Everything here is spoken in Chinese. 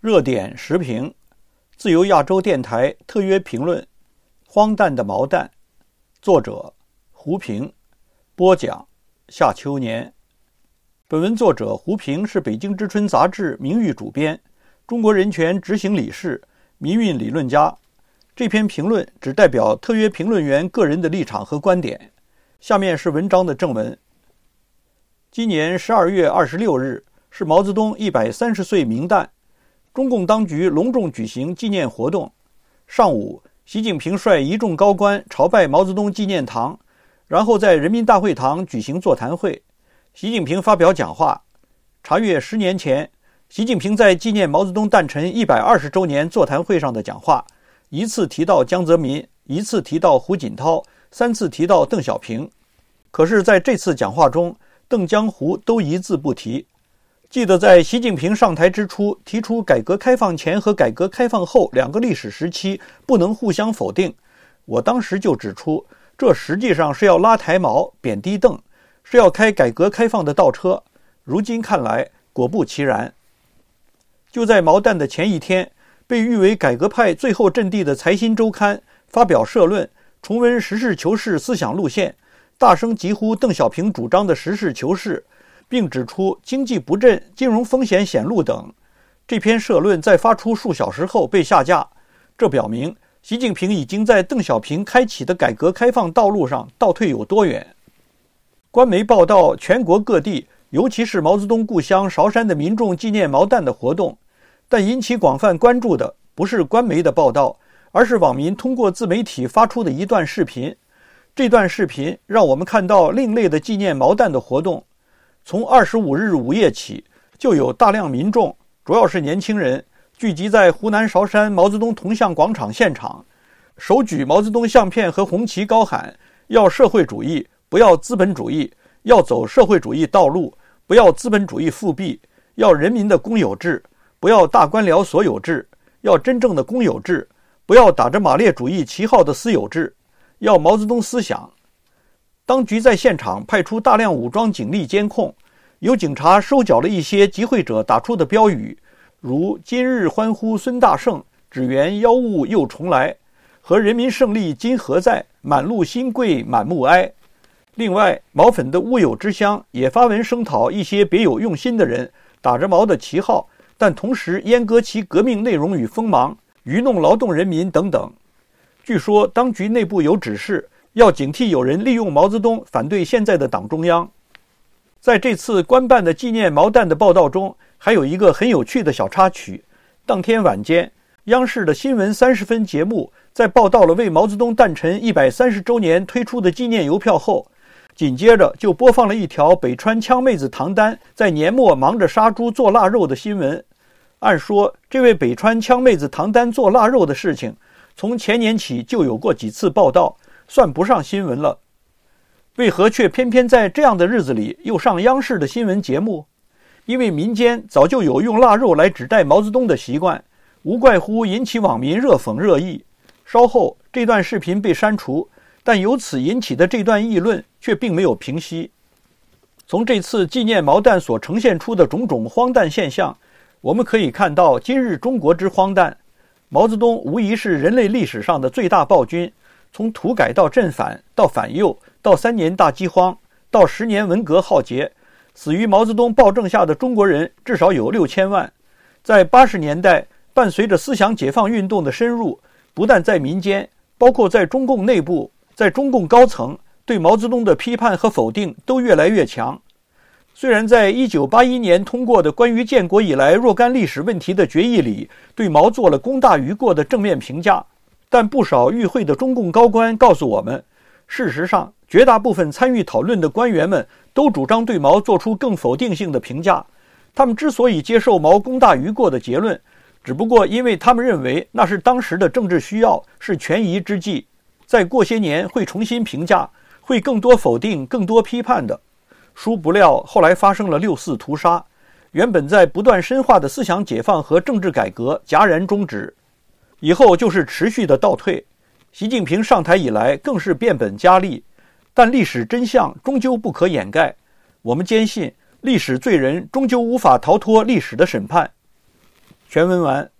热点时评，自由亚洲电台特约评论，《荒诞的毛蛋》，作者胡平，播讲夏秋年。本文作者胡平是《北京之春》杂志名誉主编、中国人权执行理事、民运理论家。这篇评论只代表特约评论员个人的立场和观点。下面是文章的正文。今年十二月二十六日是毛泽东一百三十岁冥诞。中共当局隆重举行纪念活动。上午，习近平率一众高官朝拜毛泽东纪念堂，然后在人民大会堂举行座谈会。习近平发表讲话，查阅十年前习近平在纪念毛泽东诞辰一百二十周年座谈会上的讲话，一次提到江泽民，一次提到胡锦涛，三次提到邓小平。可是，在这次讲话中，邓江湖都一字不提。记得在习近平上台之初提出改革开放前和改革开放后两个历史时期不能互相否定，我当时就指出，这实际上是要拉台毛贬低邓，是要开改革开放的倒车。如今看来，果不其然。就在毛蛋的前一天，被誉为改革派最后阵地的《财新周刊》发表社论，重温实事求是思想路线，大声疾呼邓小平主张的实事求是。并指出经济不振、金融风险显露等。这篇社论在发出数小时后被下架，这表明习近平已经在邓小平开启的改革开放道路上倒退有多远。官媒报道，全国各地，尤其是毛泽东故乡韶山的民众纪念毛蛋的活动，但引起广泛关注的不是官媒的报道，而是网民通过自媒体发出的一段视频。这段视频让我们看到另类的纪念毛蛋的活动。从二十五日午夜起，就有大量民众，主要是年轻人，聚集在湖南韶山毛泽东铜像广场现场，手举毛泽东相片和红旗，高喊：“要社会主义，不要资本主义；要走社会主义道路，不要资本主义复辟；要人民的公有制，不要大官僚所有制；要真正的公有制，不要打着马列主义旗号的私有制；要毛泽东思想。”当局在现场派出大量武装警力监控。有警察收缴了一些集会者打出的标语，如“今日欢呼孙大圣，只缘妖雾又重来”和“人民胜利今何在，满路新贵满目哀”。另外，毛粉的乌有之乡也发文声讨一些别有用心的人打着毛的旗号，但同时阉割其革命内容与锋芒，愚弄劳动人民等等。据说，当局内部有指示，要警惕有人利用毛泽东反对现在的党中央。在这次官办的纪念毛蛋的报道中，还有一个很有趣的小插曲。当天晚间，央视的新闻三十分节目在报道了为毛泽东诞辰一百三十周年推出的纪念邮票后，紧接着就播放了一条北川羌妹子唐丹在年末忙着杀猪做腊肉的新闻。按说，这位北川羌妹子唐丹做腊肉的事情，从前年起就有过几次报道，算不上新闻了。为何却偏偏在这样的日子里又上央视的新闻节目？因为民间早就有用腊肉来指代毛泽东的习惯，无怪乎引起网民热讽热议。稍后这段视频被删除，但由此引起的这段议论却并没有平息。从这次纪念毛蛋所呈现出的种种荒诞现象，我们可以看到今日中国之荒诞。毛泽东无疑是人类历史上的最大暴君。从土改到镇反到反右到三年大饥荒到十年文革浩劫，死于毛泽东暴政下的中国人至少有六千万。在八十年代，伴随着思想解放运动的深入，不但在民间，包括在中共内部，在中共高层对毛泽东的批判和否定都越来越强。虽然在一九八一年通过的《关于建国以来若干历史问题的决议》里，对毛做了功大于过的正面评价。但不少与会的中共高官告诉我们，事实上，绝大部分参与讨论的官员们都主张对毛做出更否定性的评价。他们之所以接受毛功大于过的结论，只不过因为他们认为那是当时的政治需要，是权宜之计。再过些年会重新评价，会更多否定、更多批判的。殊不料，后来发生了六四屠杀，原本在不断深化的思想解放和政治改革戛然终止。以后就是持续的倒退，习近平上台以来更是变本加厉，但历史真相终究不可掩盖。我们坚信，历史罪人终究无法逃脱历史的审判。全文完。